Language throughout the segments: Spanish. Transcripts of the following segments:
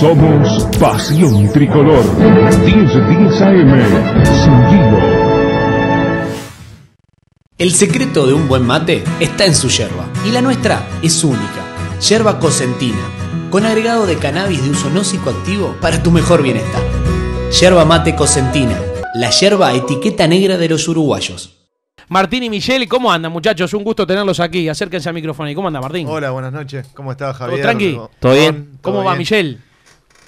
Somos Pasión Tricolor. 1010 10 AM. Seguido. El secreto de un buen mate está en su yerba, y la nuestra es única. Yerba Cosentina, con agregado de cannabis de uso no psicoactivo para tu mejor bienestar. Yerba mate Cosentina, la yerba etiqueta negra de los uruguayos. Martín y Michelle, ¿cómo andan, muchachos? Un gusto tenerlos aquí. Acérquense al micrófono. ¿Y cómo anda, Martín? Hola, buenas noches. ¿Cómo estás, Javier? ¿Todo tranqui? ¿Todo bien? ¿Cómo va, Michelle?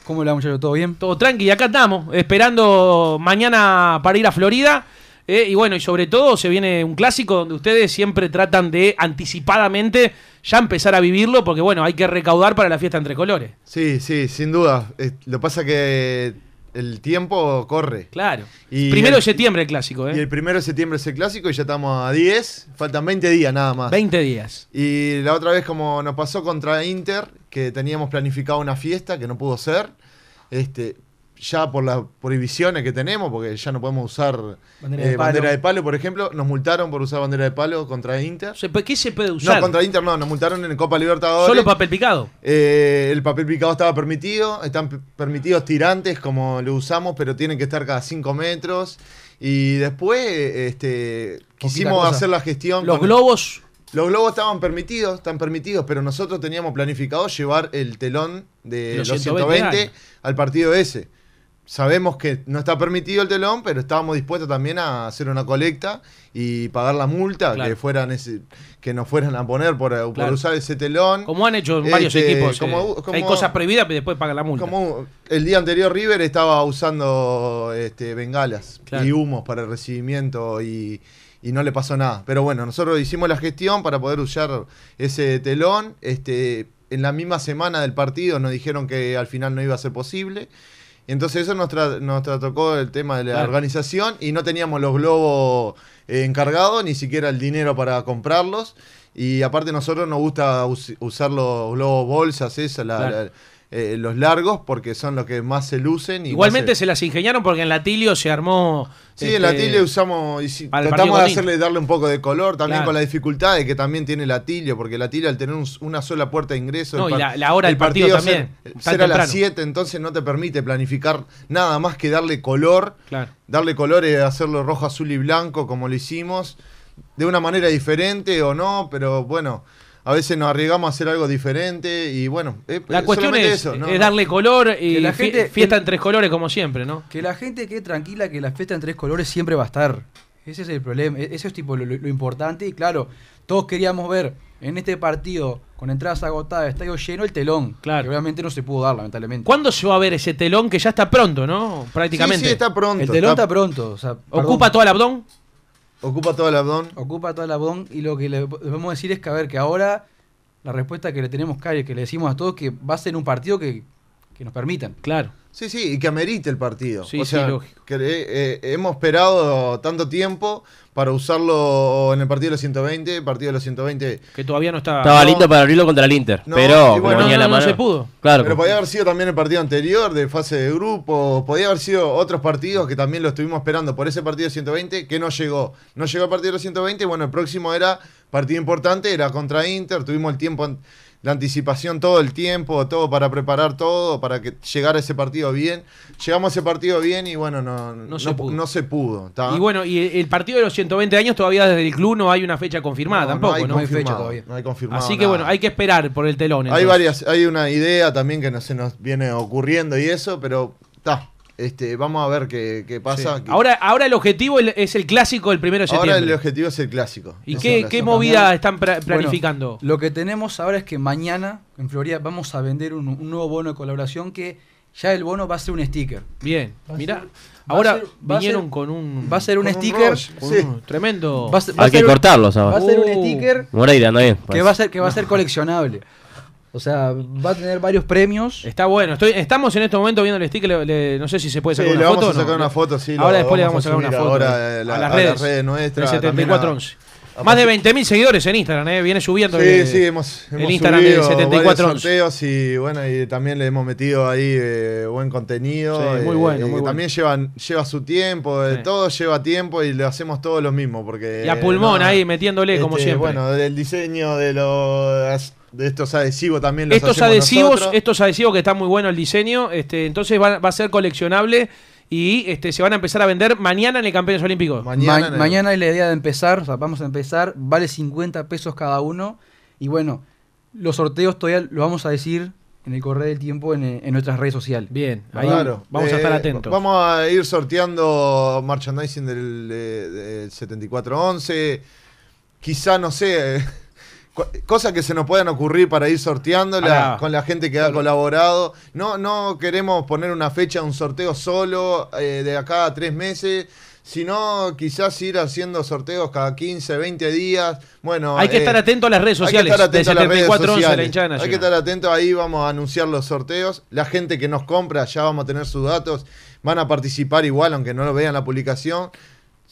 ¿Cómo le va, muchachos? ¿Todo bien? Todo tranqui, acá estamos, esperando mañana para ir a Florida. Eh, y bueno, y sobre todo se viene un clásico donde ustedes siempre tratan de anticipadamente ya empezar a vivirlo, porque bueno, hay que recaudar para la fiesta entre colores. Sí, sí, sin duda. Eh, lo pasa que el tiempo corre. Claro. El primero de septiembre el clásico, ¿eh? Y el primero de septiembre es el clásico y ya estamos a 10. Faltan 20 días nada más. 20 días. Y la otra vez, como nos pasó contra Inter, que teníamos planificado una fiesta que no pudo ser. Este, ya por las prohibiciones que tenemos, porque ya no podemos usar bandera, de, eh, palo. por ejemplo, nos multaron por usar bandera de palo contra Inter. ¿Qué se puede usar? No, contra Inter no, nos multaron en Copa Libertadores. ¿Solo papel picado? Eh, el papel picado estaba permitido, están permitidos tirantes como lo usamos, pero tienen que estar cada 5 metros. Y después este, quisimos hacer la gestión. ¿Los globos? Los globos estaban permitidos, están permitidos, pero nosotros teníamos planificado llevar el telón de los, 120 al partido ese sabemos que no está permitido el telón, pero estábamos dispuestos también a hacer una colecta y pagar la multa que fueran ese, que nos fueran a poner por, usar ese telón. Como han hecho varios este, equipos. Eh, hay cosas prohibidas, pero después pagan la multa. el día anterior River estaba usando este, bengalas y humos para el recibimiento y, no le pasó nada. Pero bueno, nosotros hicimos la gestión para poder usar ese telón. Este, en la misma semana del partido nos dijeron que al final no iba a ser posible. Entonces eso nos, nos tocó el tema de la organización y no teníamos los globos eh, encargados, ni siquiera el dinero para comprarlos. Y aparte nosotros nos gusta usar los globos bolsas, esa, la, eh, los largos porque son los que más se lucen. Y Igualmente se... las ingeniaron porque en Latilio se armó. Sí, en Latilio este, usamos. tratamos de hacerle, darle un poco de color también con la dificultad de que también tiene Latilio, porque Latilio al tener una sola puerta de ingreso. No, y la, hora del partido, también. Ser, a las 7, entonces no te permite planificar nada más que darle color. Darle colores hacerlo rojo, azul y blanco como lo hicimos de una manera diferente o no, pero bueno, a veces nos arriesgamos a hacer algo diferente y bueno, eh, la eh, cuestión es, darle color y la gente, fiesta en tres colores como siempre, ¿no? Que la gente quede tranquila que la fiesta en tres colores siempre va a estar. Ese es el problema, e-, eso es tipo lo, importante y claro, todos queríamos ver en este partido con entradas agotadas, estadio lleno, el telón. Claro. Que obviamente no se pudo dar, lamentablemente. ¿Cuándo se va a ver ese telón que ya está pronto, no? Prácticamente. Sí, está pronto. El telón está, pronto. ¿Ocupa todo el abdón? Ocupa todo el abdón. Ocupa todo el abdón. Y lo que le debemos decir es que, a ver, que ahora la respuesta que le tenemos, y que le decimos a todos, que va a ser un partido que que nos permitan. Claro. Sí, sí, y que amerite el partido. Sí, sí, lógico. Eh, eh, hemos esperado tanto tiempo para usarlo en el partido de los 120, partido de los 120. Que todavía no estaba Estaba listo para abrirlo contra el Inter, pero no, se pudo. Claro. Pero podía haber sido también el partido anterior de fase de grupo, podía haber sido otros partidos que también lo estuvimos esperando por ese partido de 120 que no llegó. No llegó el partido de los 120, bueno, el próximo era partido importante, era contra Inter, tuvimos el tiempo la anticipación todo el tiempo, todo para preparar todo, para que llegara ese partido bien. Llegamos a ese partido bien y bueno, no, no, se pudo. y bueno, y el partido de los 120 años todavía desde el club no hay una fecha confirmada tampoco, ¿no? Hay, fecha todavía. No hay Así que bueno, hay que esperar por el telón. Hay varias, hay una idea también que no se nos viene ocurriendo y eso, pero está. Este, vamos a ver qué, pasa. Ahora, ahora el objetivo es el clásico del primero de septiembre. Ahora el objetivo es el clásico. ¿Y qué, movida están planificando? lo que tenemos ahora es que mañana en Florida vamos a vender un, nuevo bono de colaboración que ya el bono va a ser un sticker. Bien, mira. Ahora vinieron con un. Va a ser un sticker. tremendo. Hay que cortarlos ahora. Va a ser un sticker. Moreira, oh. no bien, Que va a ser, que va a ser coleccionable. O sea, va a tener varios premios. Está bueno. Estoy, estamos en este momento viendo el stick. no sé si se puede sacar una vamos foto. A sacar una foto sí, ahora después le vamos a sacar una foto. a, las, redes, 7411. Más de 20.000 seguidores en Instagram, eh, viene subiendo. Sí, sí, hemos, hemos 74 sorteos y bueno, y también le hemos metido ahí eh, buen contenido. Eh, muy bueno. también llevan, lleva su tiempo, todo lleva tiempo y le hacemos todo lo mismo. Porque, y a pulmón ahí metiéndole como este, siempre. Bueno, del diseño de los de estos adhesivos también estos adhesivos estos adhesivos que están muy bueno el diseño este entonces va a ser coleccionable y este, se van a empezar a vender mañana en el Campeones Olímpicos. Mañana, es la idea de empezar, vamos a empezar, vale 50 pesos cada uno y bueno, los sorteos todavía lo vamos a decir en el correo del tiempo eh, en, nuestras redes sociales. Bien, ahí vamos a estar eh, atentos. Vamos a ir sorteando merchandising del, del 7411. Quizá, no sé, eh, cosas que se nos puedan ocurrir para ir sorteando ah. con la gente que ha colaborado. No, no queremos poner una fecha, un sorteo solo eh, de acá a tres meses, sino quizás ir haciendo sorteos cada 15, 20 días. Bueno, hay que eh, estar atento a las redes sociales. Hay que estar atento a hay que estar atento, ahí vamos a anunciar los sorteos. La gente que nos compra ya vamos a tener sus datos, van a participar igual aunque no lo vean la publicación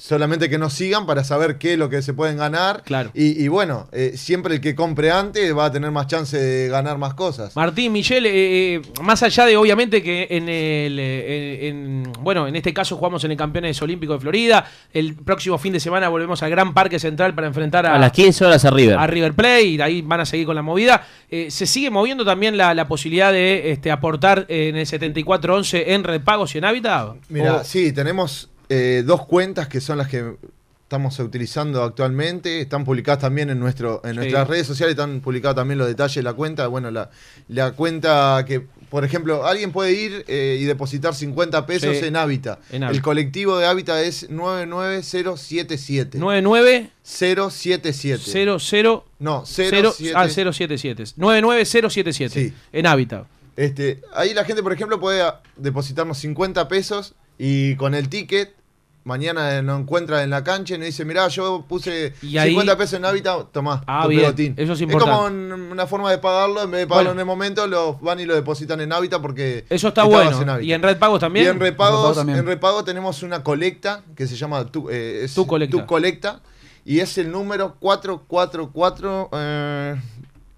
solamente que nos sigan para saber qué es lo que se pueden ganar. Claro. Y, bueno, eh, siempre el que compre antes va a tener más chance de ganar más cosas. Martín, Michelle, eh, eh, más allá de obviamente que en el. bueno, en este caso jugamos en el Campeones Olímpicos de Florida. El próximo fin de semana volvemos al Gran Parque Central para enfrentar a. A las 15 horas a River. A River Play, y ahí van a seguir con la movida. se sigue moviendo también la, posibilidad de este, aportar en el 74-11 en repagos y en hábitat. Mira, oh. sí, tenemos eh, dos cuentas que son las que estamos utilizando actualmente. Están publicadas también en, nuestro, en nuestras redes sociales, están publicados también los detalles de la cuenta. Bueno, la, la cuenta que, por ejemplo, alguien puede ir eh, y depositar 50 pesos en Hábitat. El colectivo de Hábitat es 99077. 99077. 00. No, 077. ah, 077. 99077. Sí. En Hábitat. Este, ahí la gente, por ejemplo, puede depositarnos 50 pesos y con el ticket mañana nos encuentra en la cancha y nos dice, mirá, yo puse 50 pesos en hábitat, tomá, ah, Eso es importante. Es como una forma de pagarlo, en vez de pagarlo en el momento, lo van y lo depositan en hábitat porque... Eso está bueno. ¿Y en Red también? Y en repago tenemos una colecta que se llama Tu, eh, colecta. Y es el número 444... Eh,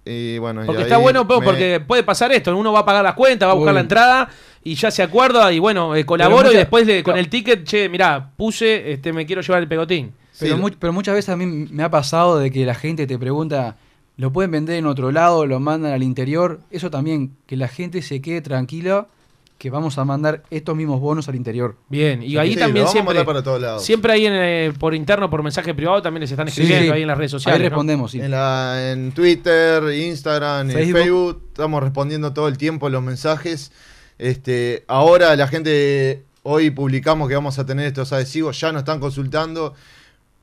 y bueno, porque está bueno porque puede pasar esto, uno va a pagar la cuenta va a buscar la entrada y ya se acuerda y bueno, eh, colaboro y después con el ticket, che, mirá, puse, este, me quiero llevar el pegotín. Pero, muchas veces a mí me ha pasado de que la gente te pregunta, ¿lo pueden vender en otro lado? ¿Lo mandan al interior? Eso también, que la gente se quede tranquila que vamos a mandar estos mismos bonos al interior. Bien, y ahí también siempre, siempre ahí eh, por interno, por mensaje privado, también les están escribiendo ahí en las redes sociales. Ahí respondemos, sí. En, Twitter, Instagram, En Facebook, estamos respondiendo todo el tiempo los mensajes. Este, ahora la gente, hoy publicamos que vamos a tener estos adhesivos, ya nos están consultando.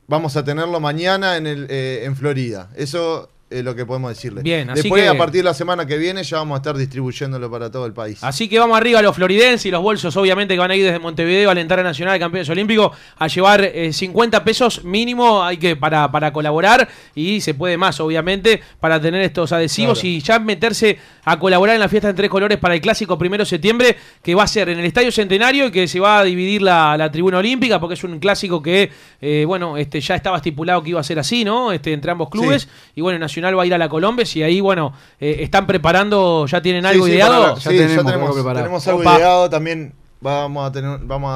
Vamos a tenerlo mañana en, el, eh, en Florida. Eso lo que podemos decirle. Bien, así Después, que... a partir de la semana que viene, ya vamos a estar distribuyéndolo para todo el país. Así que vamos arriba a los floridenses y los bolsos, obviamente, que van a ir desde Montevideo a alentar a Nacional de Campeones Olímpicos a llevar 50 eh, pesos mínimo hay que para, para colaborar y se puede más, obviamente, para tener estos adhesivos y ya meterse a colaborar en la fiesta en tres colores para el clásico primero de septiembre, que va a ser en el Estadio Centenario y que se va a dividir la, tribuna olímpica, porque es un clásico que, eh, bueno, este ya estaba estipulado que iba a ser así, ¿no? Este, entre ambos clubes. Y bueno, Nacional va a ir a la Colombia, si ahí, bueno, eh, están preparando, ya tienen algo ideado. ya, tenemos, algo, ideado también. Vamos a,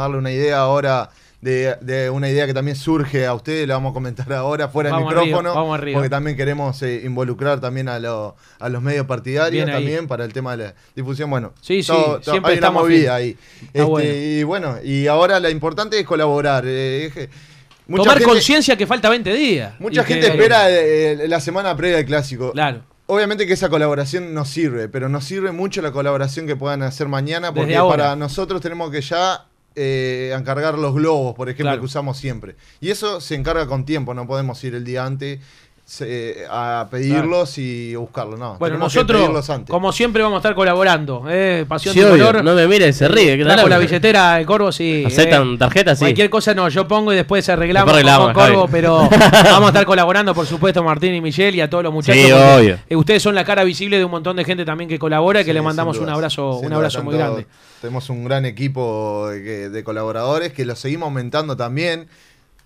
darle una idea ahora de, una idea que también surge a ustedes, la vamos a comentar ahora fuera del micrófono, porque también queremos eh, involucrar también a, los medios partidarios también para el tema de la difusión. Bueno, sí, siempre estamos una ahí. Este, y bueno, y ahora lo importante es colaborar. Eh, tomar conciencia que falta 20 días. Mucha gente espera eh, eh, la semana previa del clásico. Claro. Obviamente que esa colaboración nos sirve, pero nos sirve mucho la colaboración que puedan hacer mañana, porque para nosotros tenemos que ya eh, encargar los globos, por ejemplo, que usamos siempre. Y eso se encarga con tiempo, no podemos ir el día antes a pedirlos y buscarlos. No, bueno, nosotros, como siempre, vamos a estar colaborando. Eh, pasión de No me mire, se ríe. Claro. la billetera de Corvo, sí. Aceptan eh. tarjetas, sí. Cualquier cosa no, yo pongo y después arreglamos, arreglamos con Corvo, pero vamos a estar colaborando, por supuesto, Martín y Michelle y a todos los muchachos. Eh, ustedes son la cara visible de un montón de gente también que colabora y que le mandamos un abrazo, un abrazo muy grande. Tenemos un gran equipo de, de colaboradores que lo seguimos aumentando también.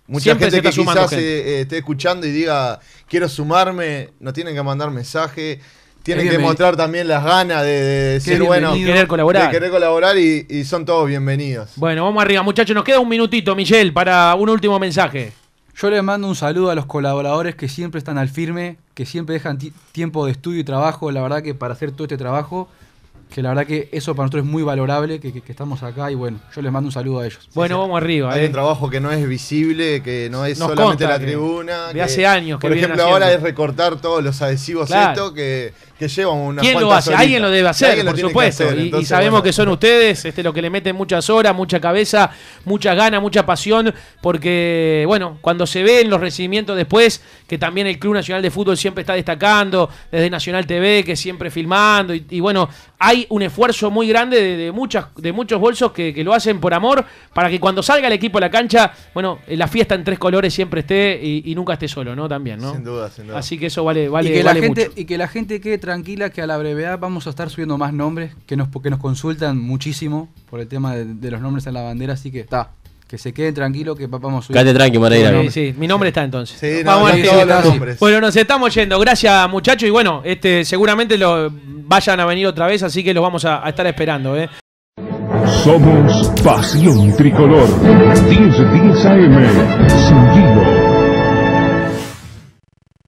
Mucha gente que quizás eh, esté escuchando y diga, quiero sumarme, no tienen que mandar mensaje, tienen que mostrar también las ganas de, ser bueno, querer colaborar. De querer colaborar y, son todos bienvenidos. Bueno, vamos arriba, muchachos. Nos queda un minutito, Michelle, para un último mensaje. Yo les mando un saludo a los colaboradores que siempre están al firme, que siempre dejan tiempo de estudio y trabajo, la verdad que para hacer todo este trabajo que la verdad que eso para nosotros es muy valorable, que, estamos acá y bueno, yo les mando un saludo a ellos. Bueno, vamos arriba. Hay ¿eh? un trabajo que no es visible, que no es solamente la tribuna. De hace años que Por ejemplo, ahora es recortar todos los adhesivos esto, que que una ¿Quién lo hace? Alguien lo debe hacer, por supuesto. y, sabemos que son ustedes este, lo que le meten muchas horas, mucha cabeza, mucha gana, mucha pasión, porque, bueno, cuando se ven los recibimientos después, que también el Club Nacional de Fútbol siempre está destacando, desde Nacional TV, que siempre filmando, y, bueno, hay un esfuerzo muy grande de, muchas, de muchos bolsos que, lo hacen por amor, para que cuando salga el equipo a la cancha, bueno, la fiesta en tres colores siempre esté y, nunca esté solo, ¿no? También, ¿no? Sin duda, sin duda. Así que eso vale, vale, y que la gente, mucho. Y que la gente tranquila que a la brevedad vamos a estar subiendo más nombres que nos, que nos consultan muchísimo por el tema de, los nombres en la bandera, así que está. Que se queden tranquilos que vamos a subir. Quédate tranqui, Moreira. Sí, sí, mi nombre está entonces. vamos a Bueno, nos estamos yendo. Gracias, muchachos. Y bueno, este seguramente lo, vayan a venir otra vez, así que los vamos a, estar esperando. ¿eh? Somos Pasión Tricolor. 10, AM.